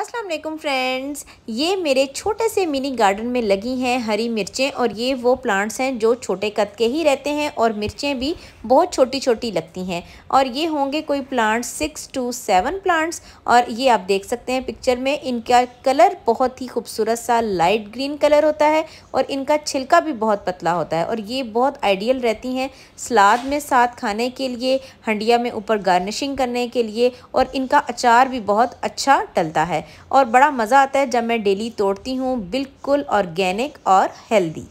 Aslam friends ये मेरे छोटे से मिनी गार्डन में लगी हैं हरी मिर्चें और ये वो प्लांट्स हैं जो छोटे कद के ही रहते हैं और मिर्चें भी बहुत छोटी छोटी लगती हैं और ये होंगे कोई plants six two seven plants और ये आप देख सकते हैं पिक्चर में इनका कलर बहुत ही खूबसूरत सा लाइट ग्रीन कलर होता है और इनका छिलका भी बहुत पतला होता है और ये बहुत आइडियल रहती हैं सलाद में साथ खाने के लिए हंडिया में ऊपर गार्निशिंग करने के लिए और इनका अचार भी बहुत अच्छा टलता है और बड़ा मज़ा आता है जब मैं डेली तोड़ती हूँ बिल्कुल ऑर्गेनिक और हेल्दी